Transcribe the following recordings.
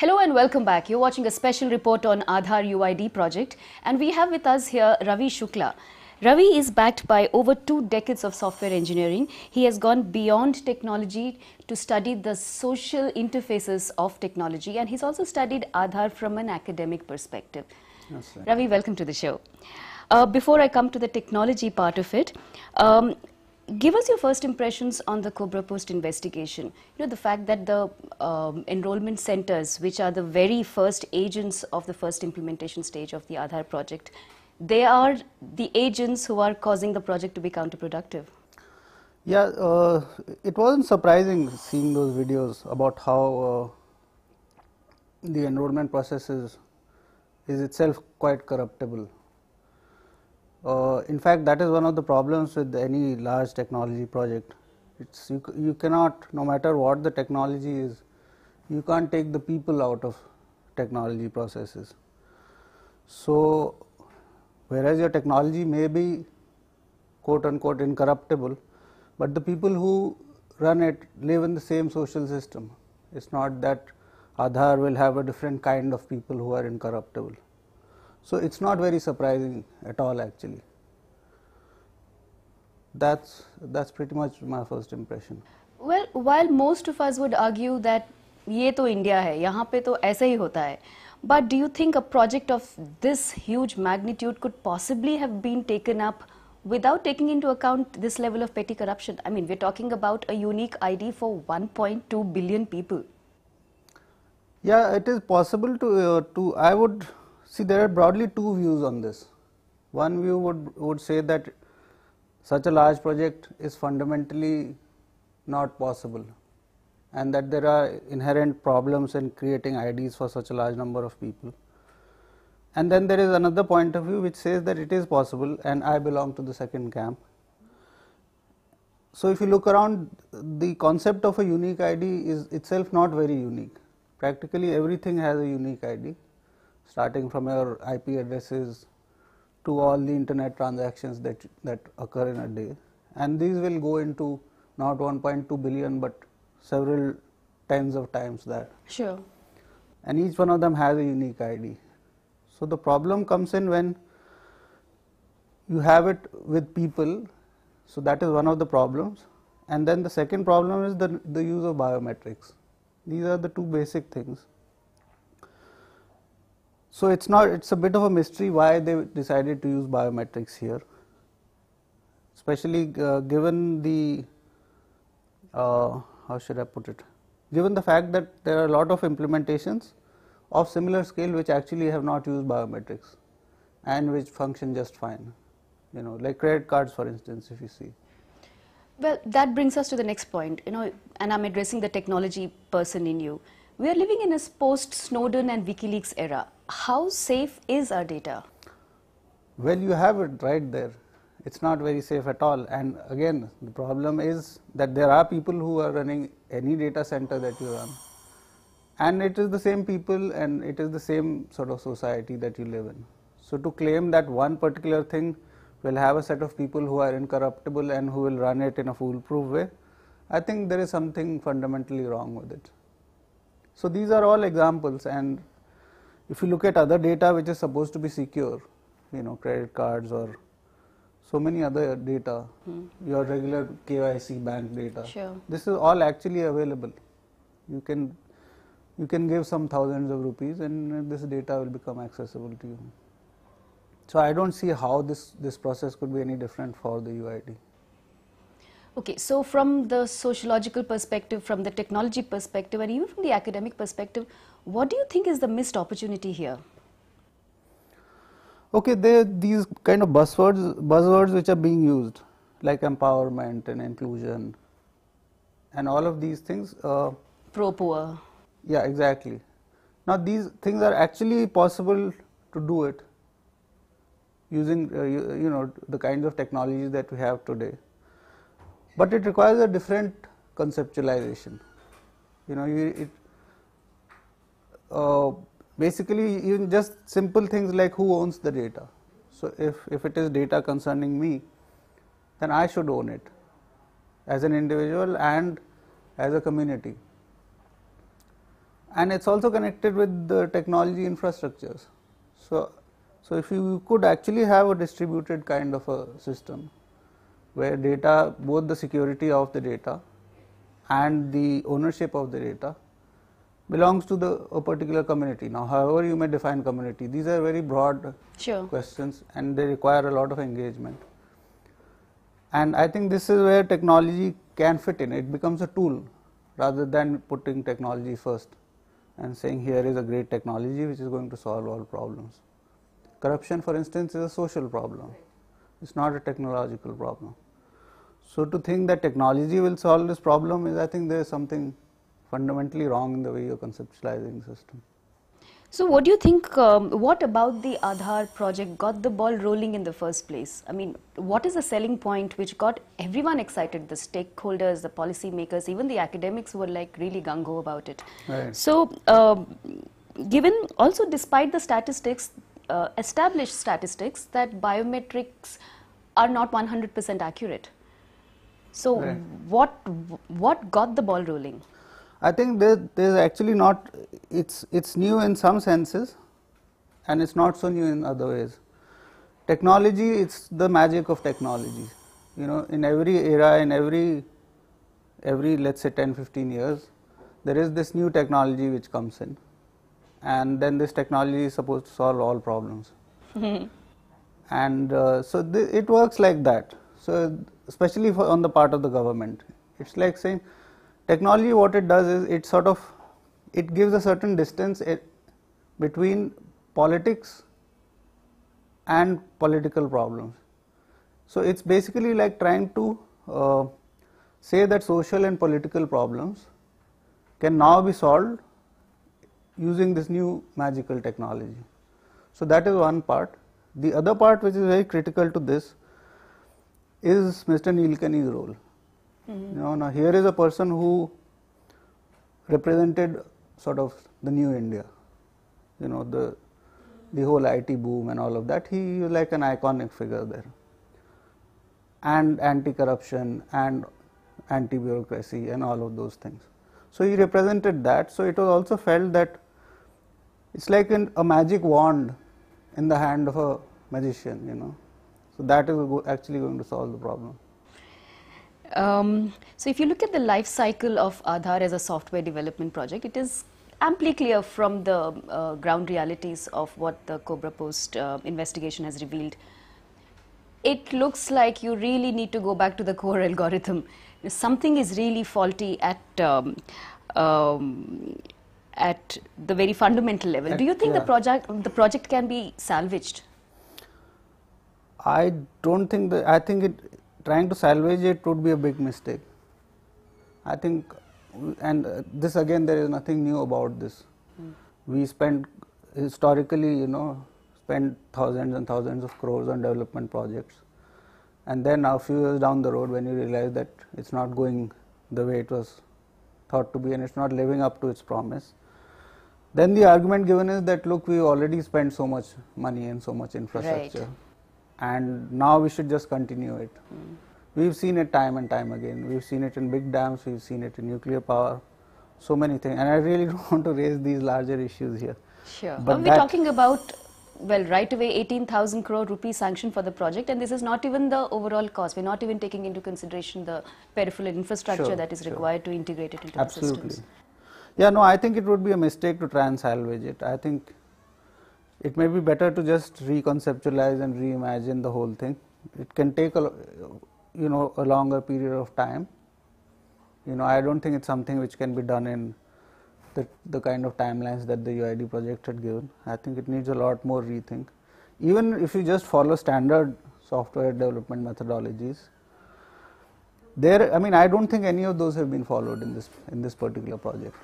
Hello and welcome back. You're watching a special report on Aadhaar UID project and we have with us here Ravi Shukla. Ravi is backed by over two decades of software engineering. He has gone beyond technology to study the social interfaces of technology and he's also studied Aadhaar from an academic perspective. Yes, Ravi, welcome to the show. Uh, before I come to the technology part of it, um, give us your first impressions on the Cobra Post investigation. You know, the fact that the um, enrollment centers, which are the very first agents of the first implementation stage of the Aadhaar project, they are the agents who are causing the project to be counterproductive. Yeah, uh, it wasn't surprising seeing those videos about how uh, the enrollment process is, is itself quite corruptible. Uh, in fact, that is one of the problems with any large technology project. It's you, you cannot, no matter what the technology is, you can't take the people out of technology processes. So, whereas your technology may be quote unquote incorruptible, but the people who run it live in the same social system. It's not that Aadhaar will have a different kind of people who are incorruptible. So, it is not very surprising at all actually. That is that's pretty much my first impression. Well, while most of us would argue that ये तो India है यहाँ पे तो ऐसे ही होता है but do you think a project of this huge magnitude could possibly have been taken up without taking into account this level of petty corruption? I mean, we're talking about a unique ID for 1.2 billion people. Yeah, it is possible to, uh, to I would See, there are broadly two views on this. One view would, would say that such a large project is fundamentally not possible and that there are inherent problems in creating IDs for such a large number of people. And then there is another point of view which says that it is possible and I belong to the second camp. So, if you look around the concept of a unique ID is itself not very unique, practically everything has a unique ID starting from your IP addresses to all the internet transactions that, that occur in a day and these will go into not 1.2 billion but several tens of times that. Sure. And each one of them has a unique ID. So the problem comes in when you have it with people. So that is one of the problems. And then the second problem is the, the use of biometrics. These are the two basic things. So it's not it's a bit of a mystery why they decided to use biometrics here, especially uh, given the uh, how should I put it? Given the fact that there are a lot of implementations of similar scale which actually have not used biometrics and which function just fine, you know, like credit cards for instance, if you see. Well, that brings us to the next point, you know, and I'm addressing the technology person in you. We are living in a post-Snowden and WikiLeaks era. How safe is our data? Well, you have it right there. It's not very safe at all. And again, the problem is that there are people who are running any data center that you run. And it is the same people and it is the same sort of society that you live in. So to claim that one particular thing will have a set of people who are incorruptible and who will run it in a foolproof way, I think there is something fundamentally wrong with it. So, these are all examples and if you look at other data which is supposed to be secure, you know credit cards or so many other data, hmm. your regular KYC bank data, sure. this is all actually available. You can you can give some thousands of rupees and this data will become accessible to you. So, I do not see how this, this process could be any different for the UID. Okay, so from the sociological perspective, from the technology perspective, and even from the academic perspective, what do you think is the missed opportunity here? Okay, there these kind of buzzwords, buzzwords which are being used, like empowerment and inclusion, and all of these things. Uh, Pro poor. Yeah, exactly. Now these things are actually possible to do it using uh, you, you know the kinds of technologies that we have today but it requires a different conceptualization you know you, it uh, basically even just simple things like who owns the data so if if it is data concerning me then i should own it as an individual and as a community and it's also connected with the technology infrastructures so so if you could actually have a distributed kind of a system where data both the security of the data and the ownership of the data belongs to the a particular community. Now, however you may define community, these are very broad sure. questions and they require a lot of engagement. And I think this is where technology can fit in. It becomes a tool rather than putting technology first and saying here is a great technology which is going to solve all problems. Corruption for instance is a social problem, it is not a technological problem. So, to think that technology will solve this problem is I think there is something fundamentally wrong in the way you are conceptualizing system. So, what do you think? Um, what about the Aadhaar project got the ball rolling in the first place? I mean, what is the selling point which got everyone excited? The stakeholders, the policymakers, even the academics were like really gung ho about it. Right. So, um, given also despite the statistics, uh, established statistics that biometrics are not 100% accurate. So right. what what got the ball rolling? I think there's actually not, it's, it's new in some senses and it's not so new in other ways. Technology, it's the magic of technology. You know, in every era, in every, every let's say 10, 15 years, there is this new technology which comes in and then this technology is supposed to solve all problems. and uh, so it works like that. So especially on the part of the government. It is like saying technology what it does is it sort of it gives a certain distance eh, between politics and political problems. So, it is basically like trying to uh, say that social and political problems can now be solved using this new magical technology. So, that is one part. The other part which is very critical to this is Mr. Nilkani's role. Mm-hmm. Now, now, here is a person who represented sort of the new India, you know, the the whole IT boom and all of that. He was like an iconic figure there, and anti-corruption and anti-bureaucracy and all of those things. So he represented that. So it was also felt that it's like an, a magic wand in the hand of a magician, you know. So that is go actually going to solve the problem. Um, so if you look at the life cycle of Aadhaar as a software development project, it is amply clear from the uh, ground realities of what the Cobra Post uh, investigation has revealed. It looks like you really need to go back to the core algorithm. Something is really faulty at um, um, at the very fundamental level. At, Do you think yeah. the project the project can be salvaged? I don't think that I think it trying to salvage it would be a big mistake. I think and this again there is nothing new about this. Mm. We spent historically you know spent thousands and thousands of crores on development projects and then a few years down the road when you realize that it's not going the way it was thought to be and it's not living up to its promise then the argument given is that look we already spent so much money and so much infrastructure right and now we should just continue it. Mm. We've seen it time and time again. We've seen it in big dams, we've seen it in nuclear power, so many things. And I really don't want to raise these larger issues here. Sure. But we're talking about, well, right away 18,000 crore rupees sanction for the project, and this is not even the overall cost. We're not even taking into consideration the peripheral infrastructure sure, that is sure. required to integrate it into Absolutely. the systems. Absolutely. Yeah, no, I think it would be a mistake to try and salvage it. I think it may be better to just reconceptualize and reimagine the whole thing. It can take a you know a longer period of time. You know, I don't think it's something which can be done in the the kind of timelines that the UID project had given. I think it needs a lot more rethink. Even if you just follow standard software development methodologies, there I mean I don't think any of those have been followed in this in this particular project.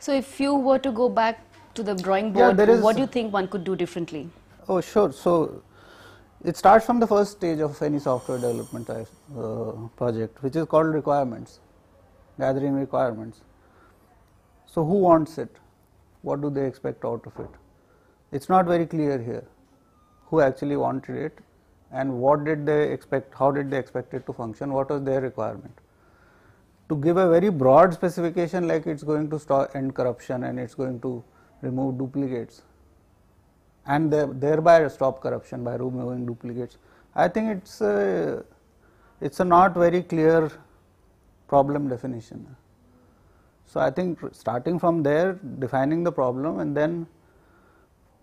So if you were to go back to the drawing board, yeah, what do you think one could do differently? Oh, sure. So it starts from the first stage of any software development type, uh, project, which is called requirements, gathering requirements. So who wants it? What do they expect out of it? It's not very clear here who actually wanted it and what did they expect, how did they expect it to function, what was their requirement. To give a very broad specification like it's going to end corruption and it's going to remove duplicates and thereby stop corruption by removing duplicates. I think it is a, it is a not very clear problem definition. So, I think starting from there defining the problem and then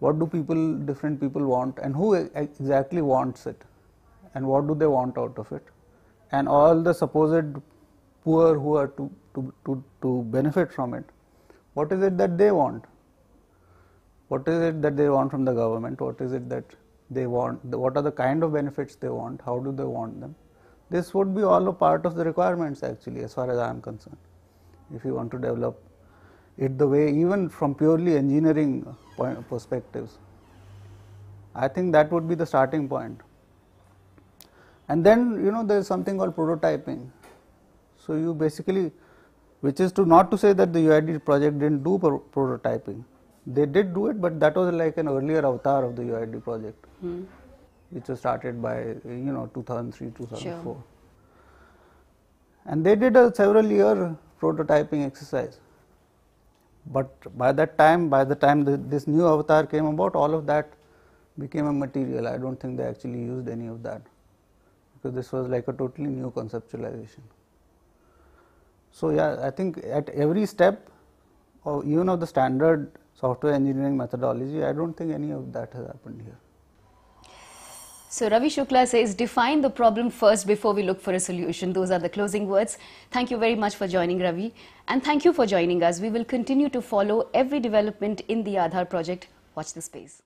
what do people different people want and who exactly wants it and what do they want out of it and all the supposed poor who are to, to, to, to benefit from it what is it that they want what is it that they want from the government, what is it that they want, what are the kind of benefits they want, how do they want them. This would be all a part of the requirements actually as far as I am concerned. If you want to develop it the way even from purely engineering perspectives, I think that would be the starting point. And then you know there is something called prototyping. So you basically which is to not to say that the UID project didn't do pro prototyping, they did do it, but that was like an earlier avatar of the UID project, hmm. which was started by you know 2003, 2004. Sure. And they did a several year prototyping exercise. But by that time, by the time the, this new avatar came about, all of that became a material. I don't think they actually used any of that because this was like a totally new conceptualization. So, yeah, I think at every step, or even of the standard software engineering methodology. I don't think any of that has happened here. So Ravi Shukla says, define the problem first before we look for a solution. Those are the closing words. Thank you very much for joining, Ravi. And thank you for joining us. We will continue to follow every development in the Aadhaar project. Watch this space.